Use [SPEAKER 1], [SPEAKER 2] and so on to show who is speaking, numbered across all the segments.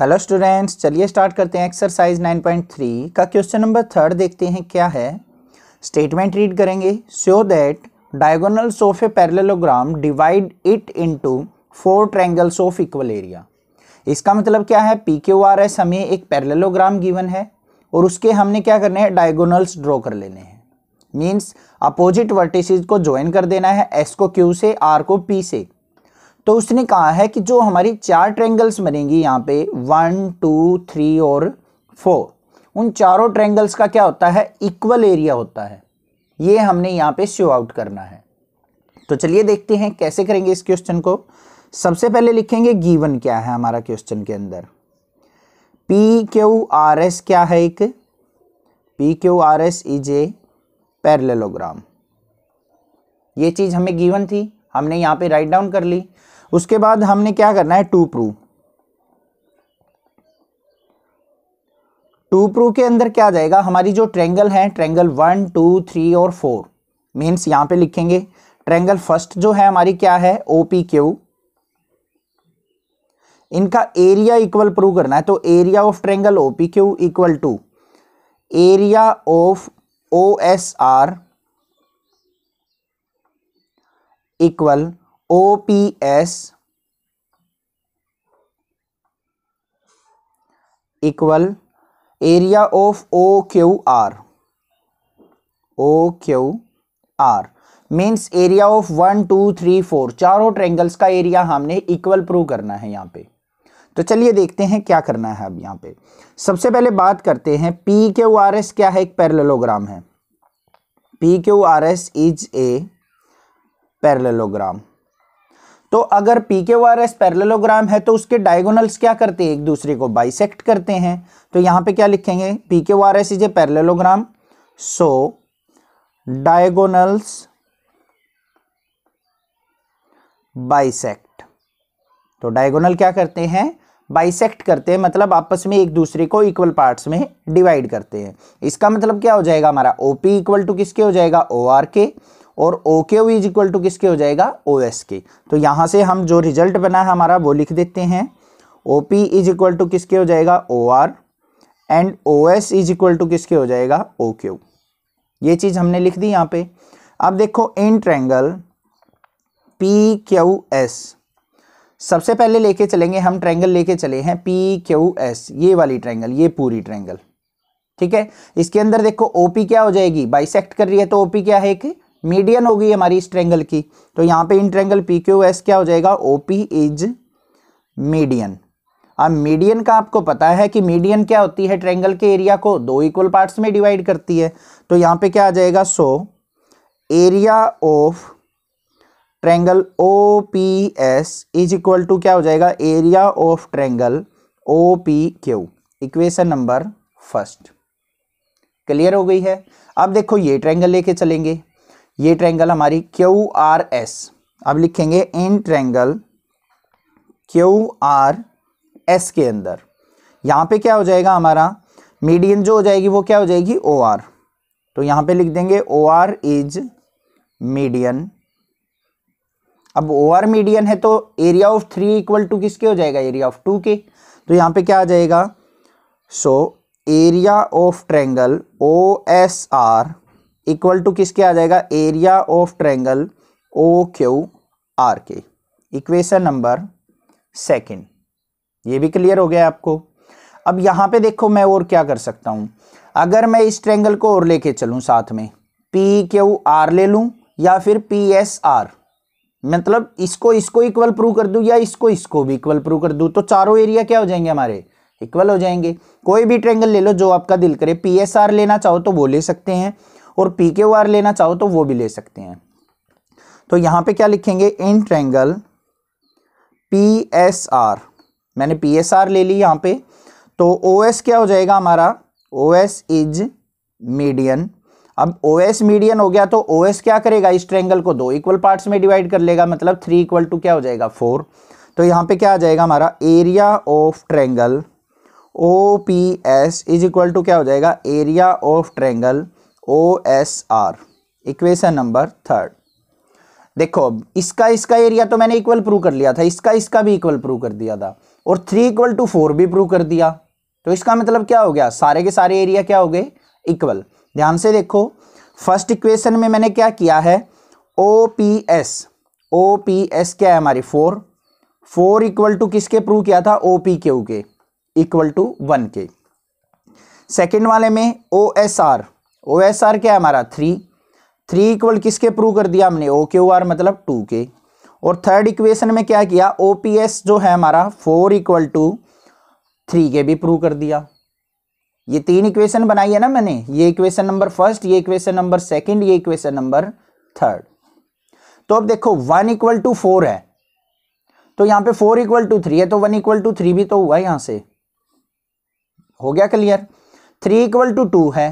[SPEAKER 1] hello students चलिए start करते हैं एक्सरसाइज 9.3 का क्वेश्चन नंबर थर्ड देखते हैं क्या है स्टेटमेंट रीड करेंगे show that diagonals of a parallelogram divide it into four triangles of equal area इसका मतलब क्या है पी क्यू आर एस हमें एक पैरेललोग्राम गिवन है और उसके हमने क्या करने हैं डायगोनल्स ड्रॉ कर लेने हैं मीन्स अपोजिट वर्टिस को ज्वाइन कर देना है एस को क्यू से आर को पी से तो उसने कहा है कि जो हमारी चार ट्रेंगल्स बनेंगी यहाँ पे वन टू थ्री और फोर उन चारों ट्रेंगल्स का क्या होता है इक्वल एरिया होता है ये हमने यहाँ पे शो आउट करना है तो चलिए देखते हैं कैसे करेंगे इस क्वेश्चन को सबसे पहले लिखेंगे गीवन क्या है हमारा क्वेश्चन के अंदर पी क्यू आर एस क्या है एक P Q R S is a parallelogram ये चीज़ हमें गीवन थी हमने यहाँ पे राइट डाउन कर ली उसके बाद हमने क्या करना है टू प्रूव टू प्रूव के अंदर क्या जाएगा हमारी जो ट्रेंगल है ट्रेंगल वन टू थ्री और फोर मीन्स यहां पे लिखेंगे ट्रेंगल फर्स्ट जो है हमारी क्या है ओ पी क्यू इनका एरिया इक्वल प्रूव करना है तो area of triangle O P Q equal to area of O S R equal O P S equal area of O Q R O Q R means area of one two three four चारों triangles का area हमने equal prove करना है यहाँ पे तो चलिए देखते हैं क्या करना है अब यहाँ पे सबसे पहले बात करते हैं पी क्यू आर एस क्या है एक पैरलोग्राम है P Q R S is a parallelogram तो अगर पी के ओ आर एस पैरलोग्राम है तो उसके डायगोनल्स क्या करते हैं एक दूसरे को बाइसेक्ट करते हैं तो यहाँ पे क्या लिखेंगे पी के वर S is a parallelogram so diagonals bisect तो डायगोनल क्या करते हैं बाइसेक्ट करते हैं मतलब आपस में एक दूसरे को इक्वल पार्ट्स में डिवाइड करते हैं इसका मतलब क्या हो जाएगा हमारा ओपी इक्वल टू किसके हो जाएगा ओ आर के और ओ के ओ इज इक्वल टू किसके हो जाएगा ओ एस के तो यहाँ से हम जो रिजल्ट बना है हमारा वो लिख देते हैं O P is equal to किसके हो जाएगा O R and O S is equal to किसके हो जाएगा ओ क्यू ये चीज़ हमने लिख दी यहाँ पे अब देखो in triangle P Q S सबसे पहले लेके चलेंगे हम ट्रैंगल लेके चले हैं पी क्यू एस ये वाली ट्रैंगल ये पूरी ट्रैंगल ठीक है इसके अंदर देखो ओ पी क्या हो जाएगी बाइसेक्ट कर रही है तो ओ पी क्या है कि मीडियन होगी हमारी इस ट्रेंगल की तो यहाँ पे in triangle P Q S क्या हो जाएगा ओ पी इज मीडियन अब मीडियन का आपको पता है कि मीडियन क्या होती है ट्रेंगल के एरिया को दो इक्वल पार्ट्स में डिवाइड करती है तो यहाँ पे क्या आ जाएगा so area of triangle O P S is equal to क्या हो जाएगा area of triangle O P Q equation number first clear हो गई है अब देखो ये ट्रेंगल लेके चलेंगे ये ट्रैंगल हमारी क्यू आर एस अब लिखेंगे in triangle Q R S के अंदर यहाँ पे क्या हो जाएगा हमारा मीडियन जो हो जाएगी वो क्या हो जाएगी ओ आर तो यहाँ पे लिख देंगे ओ आर इज मीडियन अब ओ आर मीडियन है तो area of three equal to किसके हो जाएगा एरिया ऑफ टू के तो यहाँ पे क्या आ जाएगा so area of triangle O S R equal to किसके आ जाएगा area of triangle O Q R के इक्वेशन नंबर सेकंड ये भी क्लियर हो गया आपको अब यहाँ पे देखो मैं और क्या कर सकता हूँ अगर मैं इस ट्रैंगल को और लेके चलूँ साथ में पी क्यू आर ले लूँ या फिर पी एस आर मतलब इसको इसको इक्वल प्रूव कर दूँ या इसको इसको भी इक्वल प्रूव कर दूँ तो चारों एरिया क्या हो जाएंगे हमारे इक्वल हो जाएंगे कोई भी ट्रैंगल ले लो जो आपका दिल करे पी एस आर लेना चाहो तो वो ले सकते हैं और पी के ओ आर लेना चाहो तो वो भी ले सकते हैं तो यहां पे क्या लिखेंगे in triangle P S R मैंने पी एस आर ले ली यहां पे तो ओ एस क्या हो जाएगा हमारा ओ एस इज मीडियन अब ओ एस मीडियन हो गया तो ओ एस क्या करेगा इस ट्रेंगल को दो इक्वल पार्ट्स में डिवाइड कर लेगा मतलब थ्री इक्वल टू क्या हो जाएगा फोर तो यहाँ पे क्या आ जाएगा हमारा area of triangle O P S is equal to क्या हो जाएगा area of triangle O S R equation number third देखो अब इसका इसका एरिया तो मैंने इक्वल प्रूव कर लिया था इसका इसका भी इक्वल प्रूव कर दिया था और थ्री इक्वल टू फोर भी प्रूव कर दिया तो इसका मतलब क्या हो गया सारे के सारे एरिया क्या हो गए इक्वल ध्यान से देखो फर्स्ट इक्वेशन में मैंने क्या किया है O P S O P S क्या है हमारी फोर फोर इक्वल टू किसके प्रूव किया था ओ पी क्यू के इक्वल टू वन के सेकेंड वाले में O S R O S R क्या है हमारा थ्री थ्री इक्वल किसके प्रूव कर दिया हमने ओ क्यू आर मतलब टू के और थर्ड इक्वेशन में क्या किया ओ पी एस जो है हमारा फोर इक्वल टू थ्री के भी प्रूव कर दिया ये तीन इक्वेशन बनाई है ना मैंने ये इक्वेशन नंबर फर्स्ट ये इक्वेशन नंबर सेकंड ये इक्वेशन नंबर थर्ड तो अब देखो वन इक्वल टू फोर है तो यहां पे फोर इक्वल टू थ्री है तो वन इक्वल टू थ्री भी तो हुआ यहां से हो गया clear three equal to two है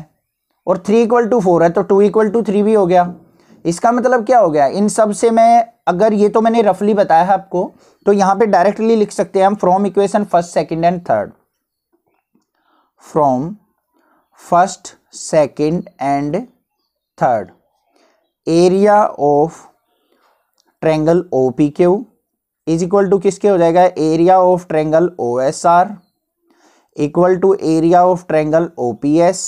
[SPEAKER 1] और थ्री इक्वल टू फोर है तो टू इक्वल टू थ्री भी हो गया इसका मतलब क्या हो गया इन सब से मैं अगर ये तो मैंने रफली बताया है आपको तो यहां पे डायरेक्टली लिख सकते हैं हम from equation first second and third from first second and third area of triangle O P Q is equal to किसके हो जाएगा area of triangle O S R equal to area of triangle O P S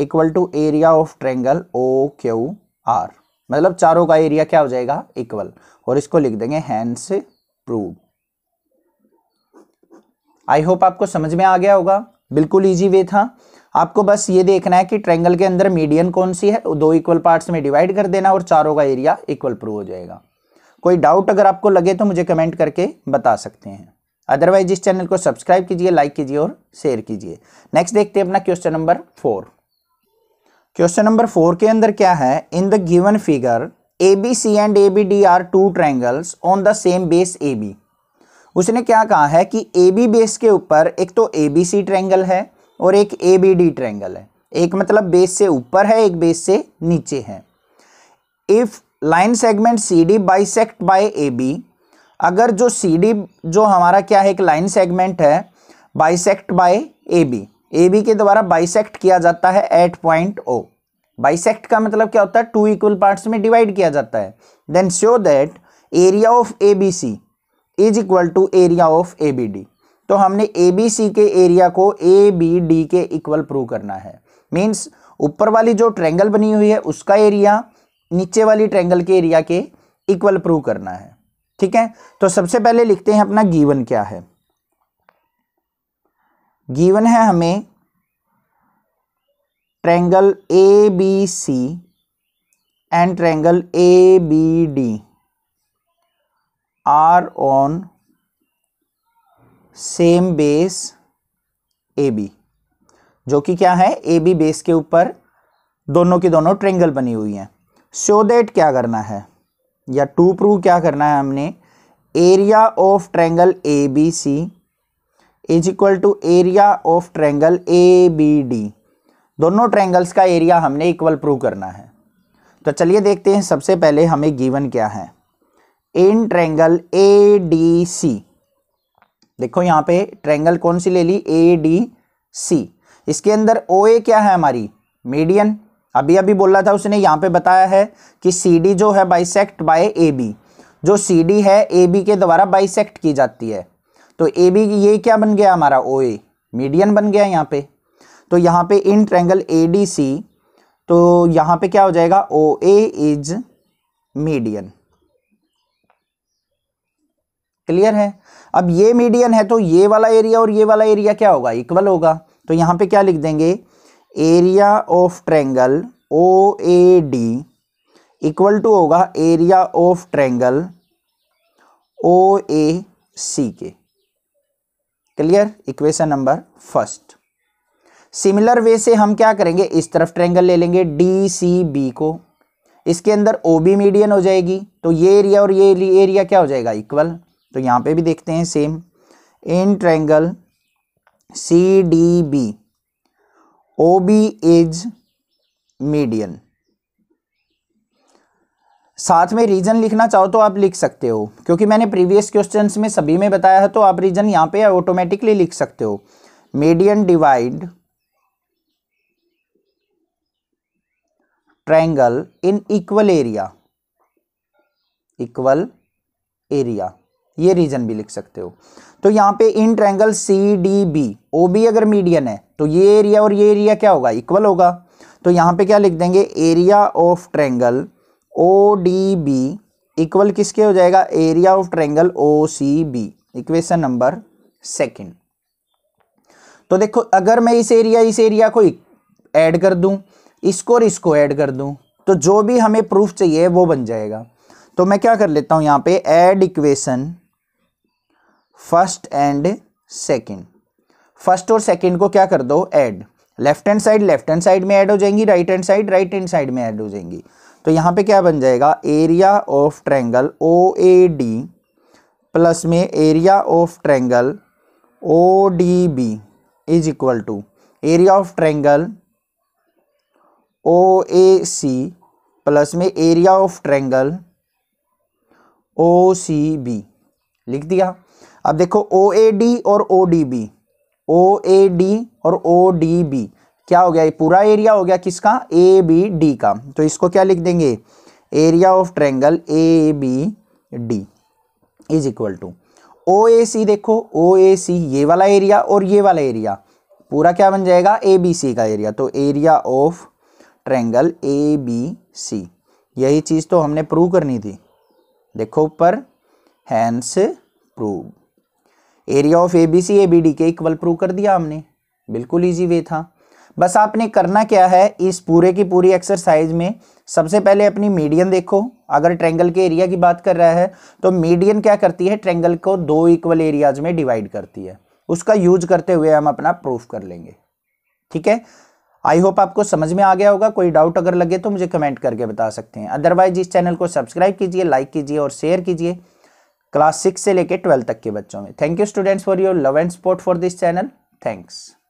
[SPEAKER 1] equal to area of triangle O Q R मतलब चारों का area क्या हो जाएगा equal और इसको लिख देंगे हैंड प्रूव आई होप आपको समझ में आ गया होगा बिल्कुल इजी वे था आपको बस ये देखना है कि ट्रेंगल के अंदर मीडियन कौन सी है दो इक्वल पार्ट्स में डिवाइड कर देना और चारों का एरिया इक्वल प्रूव हो जाएगा कोई डाउट अगर आपको लगे तो मुझे कमेंट करके बता सकते हैं अदरवाइज इस चैनल को सब्सक्राइब कीजिए लाइक कीजिए और शेयर कीजिए नेक्स्ट देखते हैं अपना question number four question number four के अंदर क्या है in the given figure A B C and A B D are two triangles on the same base A B उसने क्या कहा है कि ए बी बेस के ऊपर एक तो ए बी सी ट्रैंगल है और एक ए बी डी ट्रैंगल है एक मतलब बेस से ऊपर है एक बेस से नीचे है if line segment C D sect by A B अगर जो सी डी जो हमारा क्या है एक लाइन सेगमेंट है sect by A B A B के द्वारा बाइसेक्ट किया जाता है एट पॉइंट ओ बाइसेक्ट का मतलब क्या होता है टू इक्वल पार्ट्स में डिवाइड किया जाता है then show that area of A B C is equal to area of A B D तो हमने ए बी सी के एरिया को ए बी डी के इक्वल प्रूव करना है मीन्स ऊपर वाली जो ट्रेंगल बनी हुई है उसका एरिया नीचे वाली ट्रेंगल के एरिया के इक्वल प्रूव करना है ठीक है तो सबसे पहले लिखते हैं अपना गीवन क्या है गिवन है हमें triangle A B C and triangle A B D are on same base A B जो कि क्या है ए बी बेस के ऊपर दोनों की दोनों ट्रेंगल बनी हुई हैं सो देट क्या करना है या टू प्रूव क्या करना है हमने area of triangle A B C is equal to area of triangle A B D दोनों ट्रैंगल्स का एरिया हमने इक्वल प्रूव करना है तो चलिए देखते हैं सबसे पहले हमें गिवन क्या है in triangle A D C देखो यहाँ पे ट्रैंगल कौन सी ले ली ए डी सी इसके अंदर ओ ए क्या है हमारी मीडियन अभी अभी बोल रहा था उसने यहाँ पे बताया है कि सी डी जो है बाइसेक्ट बाय ए बी जो सी डी है ए बी के द्वारा बाइसेक्ट की जाती है तो ए बी ये क्या बन गया हमारा ओ ए मीडियन बन गया यहाँ पे तो यहाँ पे in triangle A D C तो यहाँ पे क्या हो जाएगा O A is median clear है अब ये मीडियन है तो ये वाला एरिया और ये वाला एरिया क्या होगा इक्वल होगा तो यहाँ पे क्या लिख देंगे area of triangle O A D equal to होगा area of triangle O A C के clear equation number first similar way से हम क्या करेंगे इस तरफ ट्रेंगल ले लेंगे डी सी बी को इसके अंदर ओ बी मीडियन हो जाएगी तो ये एरिया और ये एरिया क्या हो जाएगा इक्वल तो यहाँ पे भी देखते हैं same in triangle C D B O B is median साथ में रीजन लिखना चाहो तो आप लिख सकते हो क्योंकि मैंने प्रीवियस क्वेश्चन में सभी में बताया है तो आप रीजन यहां पे ऑटोमेटिकली लिख सकते हो median divide triangle in equal area equal area ये रीजन भी लिख सकते हो तो यहां पे in triangle C D B O B अगर मीडियन है तो ये एरिया और ये एरिया क्या होगा इक्वल होगा तो यहां पे क्या लिख देंगे area of triangle O D B equal किसके हो जाएगा area of triangle O C B equation number second तो देखो अगर मैं इस एरिया इस एरिया को ऐड कर दूं इसको और इसको ऐड कर दूं तो जो भी हमें प्रूफ चाहिए वो बन जाएगा तो मैं क्या कर लेता हूं यहाँ पे add equation first and second first और सेकंड को क्या कर दो add left hand side left hand side में ऐड हो जाएंगी right hand side right hand side में ऐड हो जाएंगी तो यहाँ पे क्या बन जाएगा area of triangle O A D plus में area of triangle O D B is equal to area of triangle O A C plus में area of triangle O C B लिख दिया अब देखो ओ ए डी और O D B O A D और O D B क्या हो गया ये पूरा एरिया हो गया किसका ए बी डी का तो इसको क्या लिख देंगे area of triangle A B D is equal to O A C देखो ओ ए सी ये वाला एरिया और ये वाला एरिया पूरा क्या बन जाएगा ए बी सी का एरिया तो area of triangle A B C यही चीज़ तो हमने प्रूव करनी थी देखो ऊपर hence prove area of A B C A B D के इक्वल प्रूव कर दिया हमने बिल्कुल ईजी वे था बस आपने करना क्या है इस पूरे की पूरी एक्सरसाइज में सबसे पहले अपनी मीडियन देखो अगर ट्रेंगल के एरिया की बात कर रहा है तो मीडियन क्या करती है ट्रेंगल को दो इक्वल एरियाज में डिवाइड करती है उसका यूज करते हुए हम अपना प्रूफ कर लेंगे ठीक है आई होप आपको समझ में आ गया होगा कोई डाउट अगर लगे तो मुझे कमेंट करके बता सकते हैं अदरवाइज इस चैनल को सब्सक्राइब कीजिए लाइक कीजिए और शेयर कीजिए क्लास सिक्स से लेकर ट्वेल्थ तक के बच्चों में thank you students for your love and support for this channel thanks